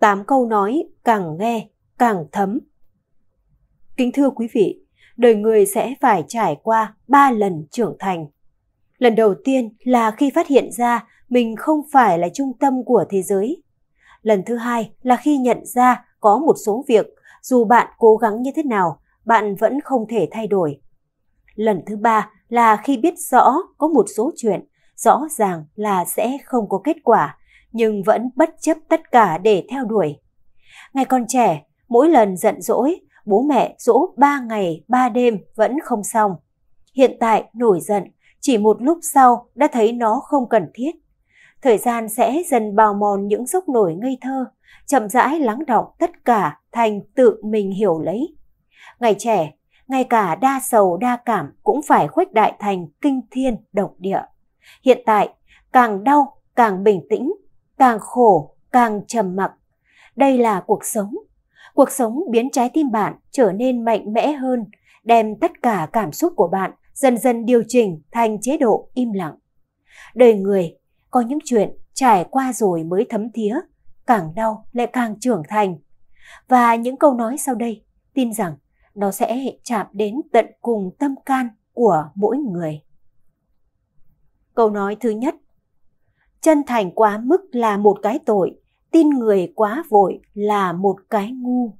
Tám câu nói càng nghe càng thấm. Kính thưa quý vị, đời người sẽ phải trải qua ba lần trưởng thành. Lần đầu tiên là khi phát hiện ra mình không phải là trung tâm của thế giới. Lần thứ hai là khi nhận ra có một số việc dù bạn cố gắng như thế nào, bạn vẫn không thể thay đổi. Lần thứ ba là khi biết rõ có một số chuyện rõ ràng là sẽ không có kết quả, nhưng vẫn bất chấp tất cả để theo đuổi. Ngày còn trẻ, mỗi lần giận dỗi, bố mẹ dỗ ba ngày ba đêm vẫn không xong. Hiện tại nổi giận, chỉ một lúc sau đã thấy nó không cần thiết. Thời gian sẽ dần bào mòn những dốc nổi ngây thơ, chậm rãi lắng động tất cả thành tự mình hiểu lấy. Ngày trẻ, ngay cả đa sầu đa cảm cũng phải khuếch đại thành kinh thiên động địa. Hiện tại, càng đau, càng bình tĩnh, càng khổ, càng trầm mặc. Đây là cuộc sống. Cuộc sống biến trái tim bạn trở nên mạnh mẽ hơn, đem tất cả cảm xúc của bạn dần dần điều chỉnh thành chế độ im lặng. Đời người có những chuyện trải qua rồi mới thấm thía, càng đau lại càng trưởng thành. Và những câu nói sau đây tin rằng nó sẽ chạm đến tận cùng tâm can của mỗi người. Câu nói thứ nhất Chân thành quá mức là một cái tội, tin người quá vội là một cái ngu.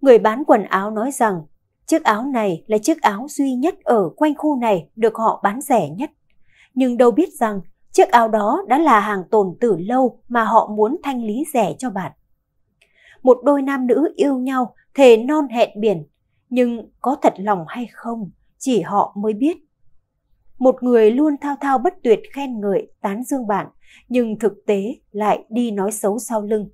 Người bán quần áo nói rằng chiếc áo này là chiếc áo duy nhất ở quanh khu này được họ bán rẻ nhất. Nhưng đâu biết rằng chiếc áo đó đã là hàng tồn từ lâu mà họ muốn thanh lý rẻ cho bạn. Một đôi nam nữ yêu nhau thề non hẹn biển, nhưng có thật lòng hay không, chỉ họ mới biết. Một người luôn thao thao bất tuyệt khen ngợi, tán dương bạn, nhưng thực tế lại đi nói xấu sau lưng.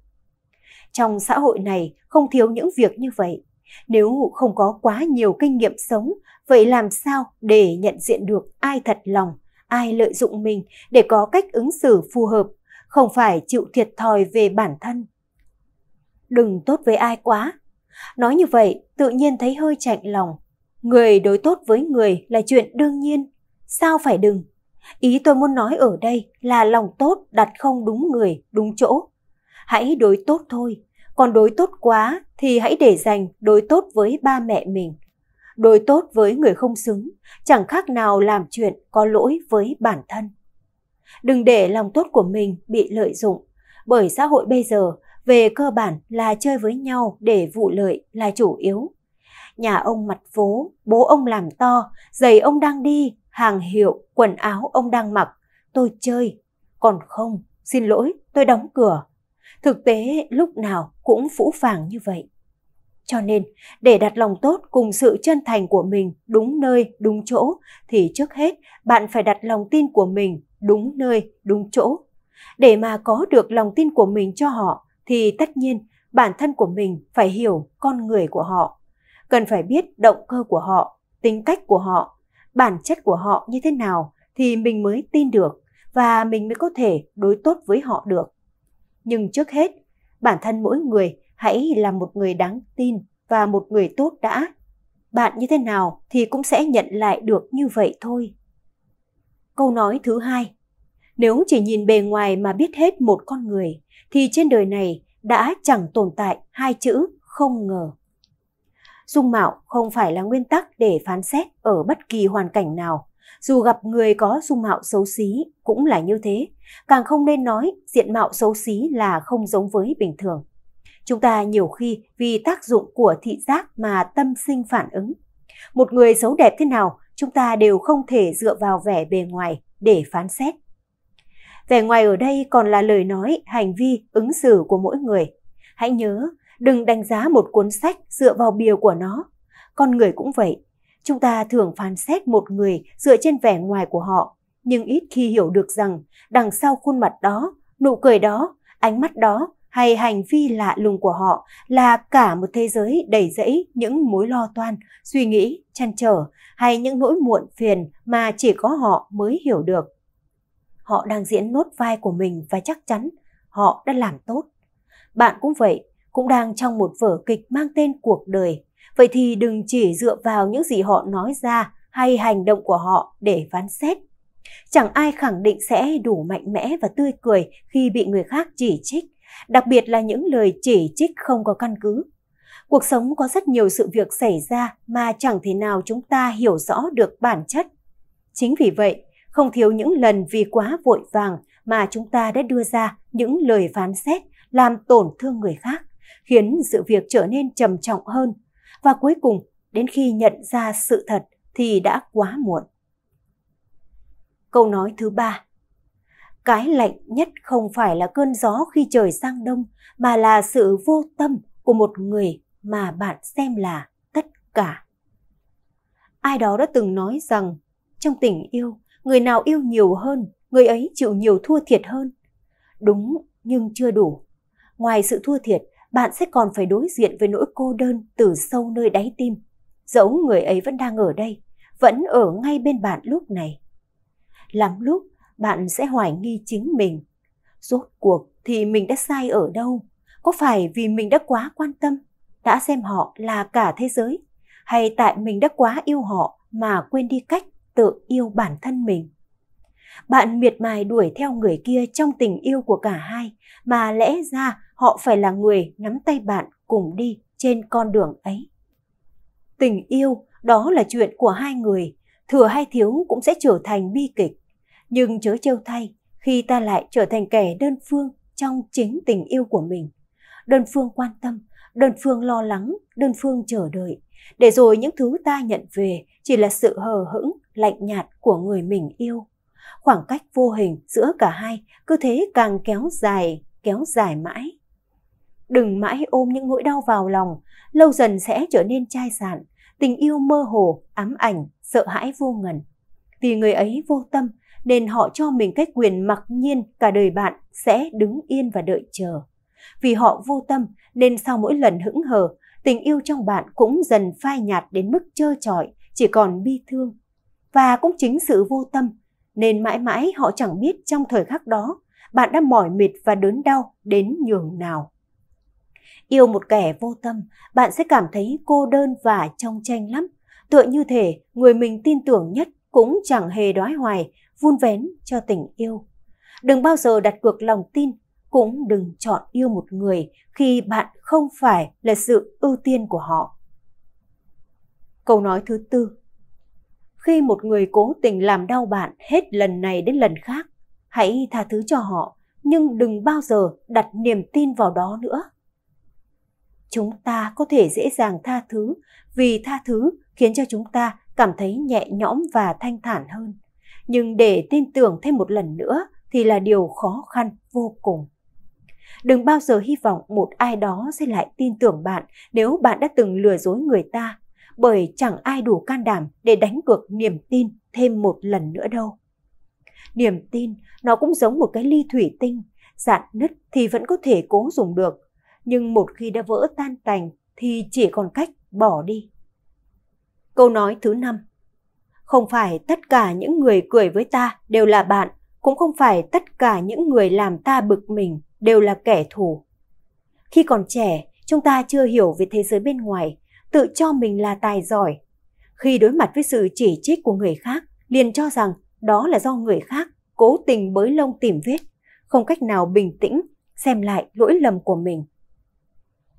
Trong xã hội này không thiếu những việc như vậy. Nếu không có quá nhiều kinh nghiệm sống, vậy làm sao để nhận diện được ai thật lòng, ai lợi dụng mình để có cách ứng xử phù hợp, không phải chịu thiệt thòi về bản thân. Đừng tốt với ai quá, Nói như vậy, tự nhiên thấy hơi chạnh lòng. Người đối tốt với người là chuyện đương nhiên, sao phải đừng? Ý tôi muốn nói ở đây là lòng tốt đặt không đúng người, đúng chỗ. Hãy đối tốt thôi, còn đối tốt quá thì hãy để dành đối tốt với ba mẹ mình. Đối tốt với người không xứng, chẳng khác nào làm chuyện có lỗi với bản thân. Đừng để lòng tốt của mình bị lợi dụng, bởi xã hội bây giờ về cơ bản là chơi với nhau để vụ lợi là chủ yếu. Nhà ông mặt phố, bố ông làm to, giày ông đang đi, hàng hiệu, quần áo ông đang mặc, tôi chơi. Còn không, xin lỗi, tôi đóng cửa. Thực tế lúc nào cũng phũ phàng như vậy. Cho nên, để đặt lòng tốt cùng sự chân thành của mình đúng nơi, đúng chỗ, thì trước hết bạn phải đặt lòng tin của mình đúng nơi, đúng chỗ. Để mà có được lòng tin của mình cho họ, thì tất nhiên bản thân của mình phải hiểu con người của họ, cần phải biết động cơ của họ, tính cách của họ, bản chất của họ như thế nào thì mình mới tin được và mình mới có thể đối tốt với họ được. Nhưng trước hết, bản thân mỗi người hãy là một người đáng tin và một người tốt đã. Bạn như thế nào thì cũng sẽ nhận lại được như vậy thôi. Câu nói thứ hai nếu chỉ nhìn bề ngoài mà biết hết một con người, thì trên đời này đã chẳng tồn tại hai chữ không ngờ. Dung mạo không phải là nguyên tắc để phán xét ở bất kỳ hoàn cảnh nào. Dù gặp người có dung mạo xấu xí cũng là như thế, càng không nên nói diện mạo xấu xí là không giống với bình thường. Chúng ta nhiều khi vì tác dụng của thị giác mà tâm sinh phản ứng. Một người xấu đẹp thế nào, chúng ta đều không thể dựa vào vẻ bề ngoài để phán xét. Vẻ ngoài ở đây còn là lời nói, hành vi, ứng xử của mỗi người. Hãy nhớ, đừng đánh giá một cuốn sách dựa vào bìa của nó. Con người cũng vậy. Chúng ta thường phán xét một người dựa trên vẻ ngoài của họ, nhưng ít khi hiểu được rằng đằng sau khuôn mặt đó, nụ cười đó, ánh mắt đó hay hành vi lạ lùng của họ là cả một thế giới đầy rẫy những mối lo toan, suy nghĩ, chăn trở hay những nỗi muộn phiền mà chỉ có họ mới hiểu được họ đang diễn nốt vai của mình và chắc chắn họ đã làm tốt. Bạn cũng vậy, cũng đang trong một vở kịch mang tên cuộc đời. Vậy thì đừng chỉ dựa vào những gì họ nói ra hay hành động của họ để phán xét. Chẳng ai khẳng định sẽ đủ mạnh mẽ và tươi cười khi bị người khác chỉ trích, đặc biệt là những lời chỉ trích không có căn cứ. Cuộc sống có rất nhiều sự việc xảy ra mà chẳng thể nào chúng ta hiểu rõ được bản chất. Chính vì vậy, không thiếu những lần vì quá vội vàng mà chúng ta đã đưa ra những lời phán xét làm tổn thương người khác, khiến sự việc trở nên trầm trọng hơn. Và cuối cùng, đến khi nhận ra sự thật thì đã quá muộn. Câu nói thứ ba Cái lạnh nhất không phải là cơn gió khi trời sang đông, mà là sự vô tâm của một người mà bạn xem là tất cả. Ai đó đã từng nói rằng trong tình yêu người nào yêu nhiều hơn, người ấy chịu nhiều thua thiệt hơn. Đúng, nhưng chưa đủ. Ngoài sự thua thiệt, bạn sẽ còn phải đối diện với nỗi cô đơn từ sâu nơi đáy tim. Dẫu người ấy vẫn đang ở đây, vẫn ở ngay bên bạn lúc này. Lắm lúc, bạn sẽ hoài nghi chính mình. Rốt cuộc thì mình đã sai ở đâu? Có phải vì mình đã quá quan tâm, đã xem họ là cả thế giới? Hay tại mình đã quá yêu họ mà quên đi cách tự yêu bản thân mình. Bạn miệt mài đuổi theo người kia trong tình yêu của cả hai, mà lẽ ra họ phải là người nắm tay bạn cùng đi trên con đường ấy. Tình yêu đó là chuyện của hai người, thừa hay thiếu cũng sẽ trở thành bi kịch. Nhưng chớ trêu thay, khi ta lại trở thành kẻ đơn phương trong chính tình yêu của mình. Đơn phương quan tâm, đơn phương lo lắng, đơn phương chờ đợi. Để rồi những thứ ta nhận về chỉ là sự hờ hững lạnh nhạt của người mình yêu. Khoảng cách vô hình giữa cả hai cứ thế càng kéo dài, kéo dài mãi. Đừng mãi ôm những nỗi đau vào lòng, lâu dần sẽ trở nên chai sạn, tình yêu mơ hồ, ám ảnh, sợ hãi vô ngần. Vì người ấy vô tâm nên họ cho mình cái quyền mặc nhiên cả đời bạn sẽ đứng yên và đợi chờ. Vì họ vô tâm nên sau mỗi lần hững hờ, tình yêu trong bạn cũng dần phai nhạt đến mức trơ trọi, chỉ còn bi thương và cũng chính sự vô tâm nên mãi mãi họ chẳng biết trong thời khắc đó bạn đã mỏi mệt và đớn đau đến nhường nào. Yêu một kẻ vô tâm, bạn sẽ cảm thấy cô đơn và trong tranh lắm. Tựa như thể người mình tin tưởng nhất cũng chẳng hề đói hoài, vun vén cho tình yêu. Đừng bao giờ đặt cược lòng tin, cũng đừng chọn yêu một người khi bạn không phải là sự ưu tiên của họ. Câu nói thứ tư khi một người cố tình làm đau bạn hết lần này đến lần khác, hãy tha thứ cho họ, nhưng đừng bao giờ đặt niềm tin vào đó nữa. Chúng ta có thể dễ dàng tha thứ vì tha thứ khiến cho chúng ta cảm thấy nhẹ nhõm và thanh thản hơn. Nhưng để tin tưởng thêm một lần nữa thì là điều khó khăn vô cùng. Đừng bao giờ hy vọng một ai đó sẽ lại tin tưởng bạn nếu bạn đã từng lừa dối người ta bởi chẳng ai đủ can đảm để đánh cược niềm tin thêm một lần nữa đâu. Niềm tin nó cũng giống một cái ly thủy tinh, dạn nứt thì vẫn có thể cố dùng được, nhưng một khi đã vỡ tan tành thì chỉ còn cách bỏ đi. Câu nói thứ năm Không phải tất cả những người cười với ta đều là bạn, cũng không phải tất cả những người làm ta bực mình đều là kẻ thù. Khi còn trẻ, chúng ta chưa hiểu về thế giới bên ngoài, tự cho mình là tài giỏi. Khi đối mặt với sự chỉ trích của người khác, liền cho rằng đó là do người khác cố tình bới lông tìm vết, không cách nào bình tĩnh xem lại lỗi lầm của mình.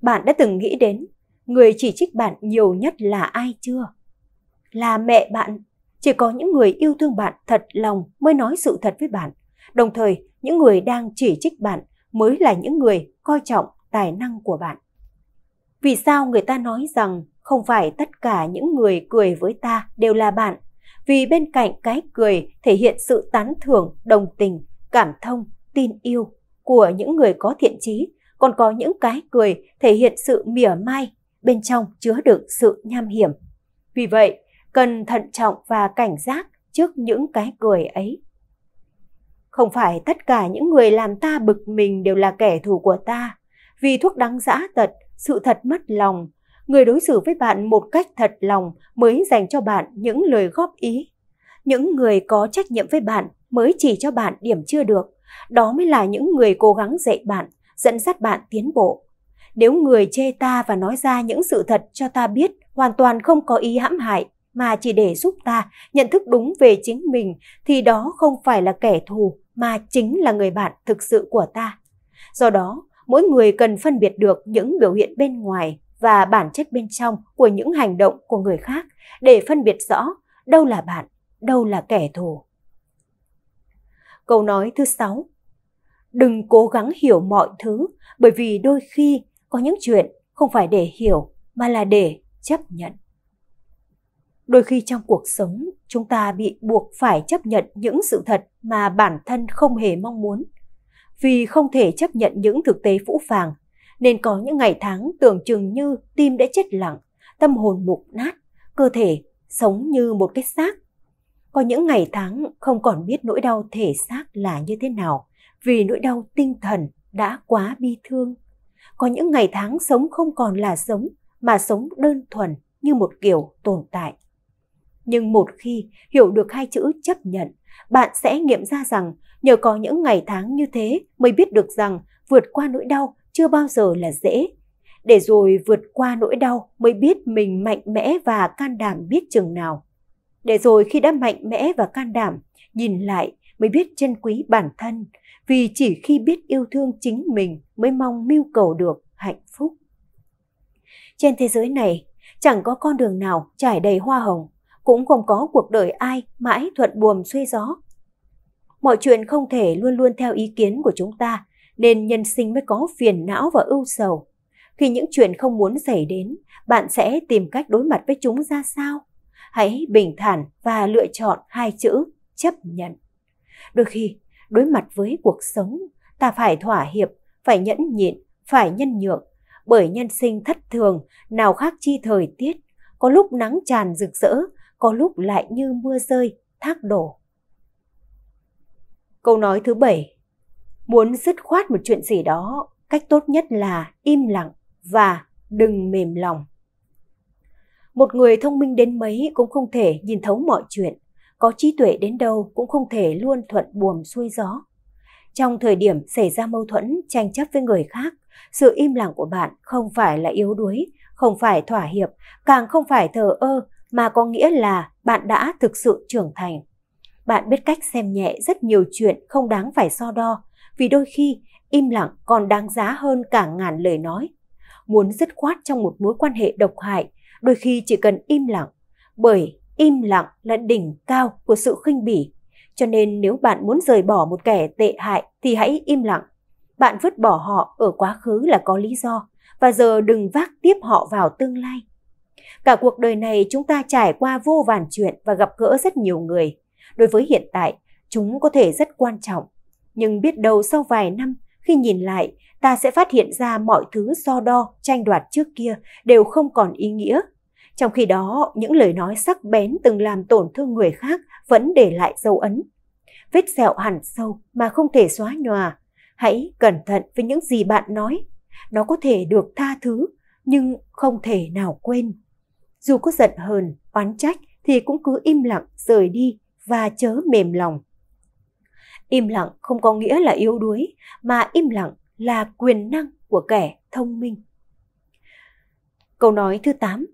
Bạn đã từng nghĩ đến người chỉ trích bạn nhiều nhất là ai chưa? Là mẹ bạn. Chỉ có những người yêu thương bạn thật lòng mới nói sự thật với bạn. Đồng thời, những người đang chỉ trích bạn mới là những người coi trọng tài năng của bạn. Vì sao người ta nói rằng không phải tất cả những người cười với ta đều là bạn? Vì bên cạnh cái cười thể hiện sự tán thưởng, đồng tình, cảm thông, tin yêu của những người có thiện trí, còn có những cái cười thể hiện sự mỉa mai, bên trong chứa đựng sự nham hiểm. Vì vậy, cần thận trọng và cảnh giác trước những cái cười ấy. Không phải tất cả những người làm ta bực mình đều là kẻ thù của ta, vì thuốc đắng dã tật sự thật mất lòng. Người đối xử với bạn một cách thật lòng mới dành cho bạn những lời góp ý. Những người có trách nhiệm với bạn mới chỉ cho bạn điểm chưa được. Đó mới là những người cố gắng dạy bạn, dẫn dắt bạn tiến bộ. Nếu người chê ta và nói ra những sự thật cho ta biết hoàn toàn không có ý hãm hại mà chỉ để giúp ta nhận thức đúng về chính mình thì đó không phải là kẻ thù mà chính là người bạn thực sự của ta. Do đó, mỗi người cần phân biệt được những biểu hiện bên ngoài và bản chất bên trong của những hành động của người khác để phân biệt rõ đâu là bạn, đâu là kẻ thù. Câu nói thứ sáu Đừng cố gắng hiểu mọi thứ bởi vì đôi khi có những chuyện không phải để hiểu mà là để chấp nhận. Đôi khi trong cuộc sống, chúng ta bị buộc phải chấp nhận những sự thật mà bản thân không hề mong muốn vì không thể chấp nhận những thực tế phũ phàng, nên có những ngày tháng tưởng chừng như tim đã chết lặng, tâm hồn mục nát, cơ thể sống như một cái xác. Có những ngày tháng không còn biết nỗi đau thể xác là như thế nào, vì nỗi đau tinh thần đã quá bi thương. Có những ngày tháng sống không còn là sống, mà sống đơn thuần như một kiểu tồn tại. Nhưng một khi hiểu được hai chữ chấp nhận, bạn sẽ nghiệm ra rằng Nhờ có những ngày tháng như thế mới biết được rằng vượt qua nỗi đau chưa bao giờ là dễ. Để rồi vượt qua nỗi đau mới biết mình mạnh mẽ và can đảm biết chừng nào. Để rồi khi đã mạnh mẽ và can đảm, nhìn lại mới biết trân quý bản thân, vì chỉ khi biết yêu thương chính mình mới mong mưu cầu được hạnh phúc. Trên thế giới này, chẳng có con đường nào trải đầy hoa hồng, cũng không có cuộc đời ai mãi thuận buồm xuôi gió Mọi chuyện không thể luôn luôn theo ý kiến của chúng ta, nên nhân sinh mới có phiền não và ưu sầu. Khi những chuyện không muốn xảy đến, bạn sẽ tìm cách đối mặt với chúng ra sao? Hãy bình thản và lựa chọn hai chữ chấp nhận. Đôi khi, đối mặt với cuộc sống, ta phải thỏa hiệp, phải nhẫn nhịn, phải nhân nhượng, bởi nhân sinh thất thường, nào khác chi thời tiết, có lúc nắng tràn rực rỡ, có lúc lại như mưa rơi, thác đổ. Câu nói thứ bảy, muốn dứt khoát một chuyện gì đó, cách tốt nhất là im lặng và đừng mềm lòng. Một người thông minh đến mấy cũng không thể nhìn thấu mọi chuyện, có trí tuệ đến đâu cũng không thể luôn thuận buồm xuôi gió. Trong thời điểm xảy ra mâu thuẫn, tranh chấp với người khác, sự im lặng của bạn không phải là yếu đuối, không phải thỏa hiệp, càng không phải thờ ơ, mà có nghĩa là bạn đã thực sự trưởng thành. Bạn biết cách xem nhẹ rất nhiều chuyện không đáng phải so đo, vì đôi khi im lặng còn đáng giá hơn cả ngàn lời nói. Muốn dứt khoát trong một mối quan hệ độc hại, đôi khi chỉ cần im lặng, bởi im lặng là đỉnh cao của sự khinh bỉ. Cho nên nếu bạn muốn rời bỏ một kẻ tệ hại thì hãy im lặng. Bạn vứt bỏ họ ở quá khứ là có lý do, và giờ đừng vác tiếp họ vào tương lai. Cả cuộc đời này chúng ta trải qua vô vàn chuyện và gặp gỡ rất nhiều người. Đối với hiện tại, chúng có thể rất quan trọng. Nhưng biết đâu sau vài năm, khi nhìn lại, ta sẽ phát hiện ra mọi thứ so đo, tranh đoạt trước kia đều không còn ý nghĩa. Trong khi đó, những lời nói sắc bén từng làm tổn thương người khác vẫn để lại dấu ấn. Vết sẹo hẳn sâu mà không thể xóa nhòa. Hãy cẩn thận với những gì bạn nói. Nó có thể được tha thứ, nhưng không thể nào quên. Dù có giận hờn, oán trách thì cũng cứ im lặng rời đi và chớ mềm lòng. Im lặng không có nghĩa là yếu đuối, mà im lặng là quyền năng của kẻ thông minh. Câu nói thứ 8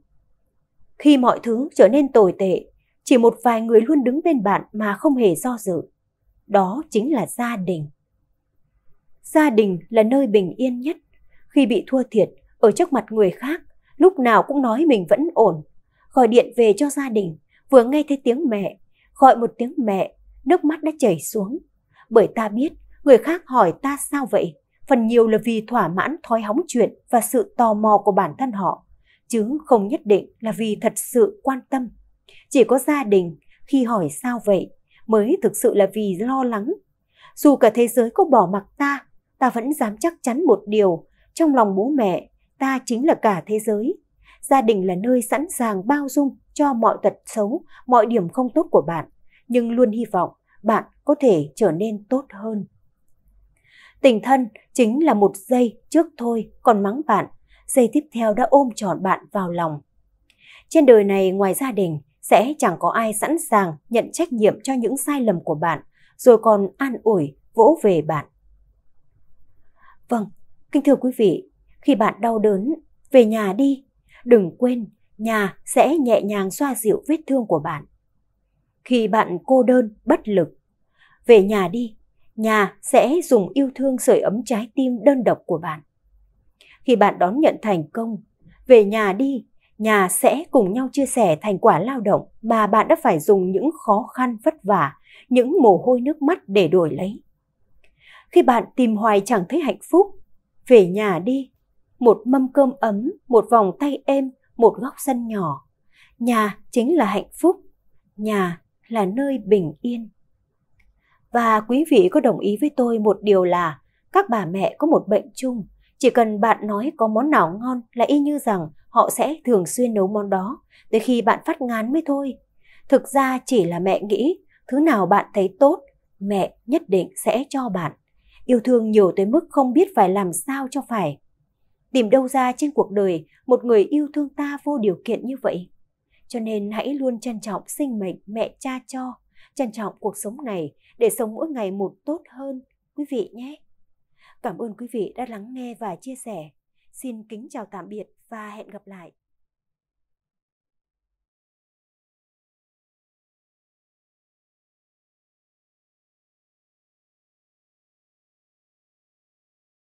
Khi mọi thứ trở nên tồi tệ, chỉ một vài người luôn đứng bên bạn mà không hề do dự. Đó chính là gia đình. Gia đình là nơi bình yên nhất. Khi bị thua thiệt, ở trước mặt người khác, lúc nào cũng nói mình vẫn ổn. Gọi điện về cho gia đình, vừa nghe thấy tiếng mẹ, gọi một tiếng mẹ, nước mắt đã chảy xuống. Bởi ta biết, người khác hỏi ta sao vậy, phần nhiều là vì thỏa mãn thói hóng chuyện và sự tò mò của bản thân họ, chứ không nhất định là vì thật sự quan tâm. Chỉ có gia đình, khi hỏi sao vậy, mới thực sự là vì lo lắng. Dù cả thế giới có bỏ mặc ta, ta vẫn dám chắc chắn một điều, trong lòng bố mẹ, ta chính là cả thế giới, Gia đình là nơi sẵn sàng bao dung cho mọi tật xấu, mọi điểm không tốt của bạn, nhưng luôn hy vọng bạn có thể trở nên tốt hơn. Tình thân chính là một giây trước thôi còn mắng bạn, giây tiếp theo đã ôm trọn bạn vào lòng. Trên đời này ngoài gia đình sẽ chẳng có ai sẵn sàng nhận trách nhiệm cho những sai lầm của bạn, rồi còn an ủi, vỗ về bạn. Vâng, kính thưa quý vị, khi bạn đau đớn, về nhà đi Đừng quên, nhà sẽ nhẹ nhàng xoa dịu vết thương của bạn. Khi bạn cô đơn, bất lực, về nhà đi, nhà sẽ dùng yêu thương sưởi ấm trái tim đơn độc của bạn. Khi bạn đón nhận thành công, về nhà đi, nhà sẽ cùng nhau chia sẻ thành quả lao động mà bạn đã phải dùng những khó khăn vất vả, những mồ hôi nước mắt để đổi lấy. Khi bạn tìm hoài chẳng thấy hạnh phúc, về nhà đi, một mâm cơm ấm, một vòng tay êm, một góc sân nhỏ. Nhà chính là hạnh phúc, nhà là nơi bình yên. Và quý vị có đồng ý với tôi một điều là các bà mẹ có một bệnh chung, chỉ cần bạn nói có món nào ngon là y như rằng họ sẽ thường xuyên nấu món đó, tới khi bạn phát ngán mới thôi. Thực ra chỉ là mẹ nghĩ, thứ nào bạn thấy tốt, mẹ nhất định sẽ cho bạn. Yêu thương nhiều tới mức không biết phải làm sao cho phải. Tìm đâu ra trên cuộc đời một người yêu thương ta vô điều kiện như vậy? Cho nên hãy luôn trân trọng sinh mệnh mẹ cha cho, trân trọng cuộc sống này để sống mỗi ngày một tốt hơn, quý vị nhé. Cảm ơn quý vị đã lắng nghe và chia sẻ. Xin kính chào tạm biệt và hẹn gặp lại.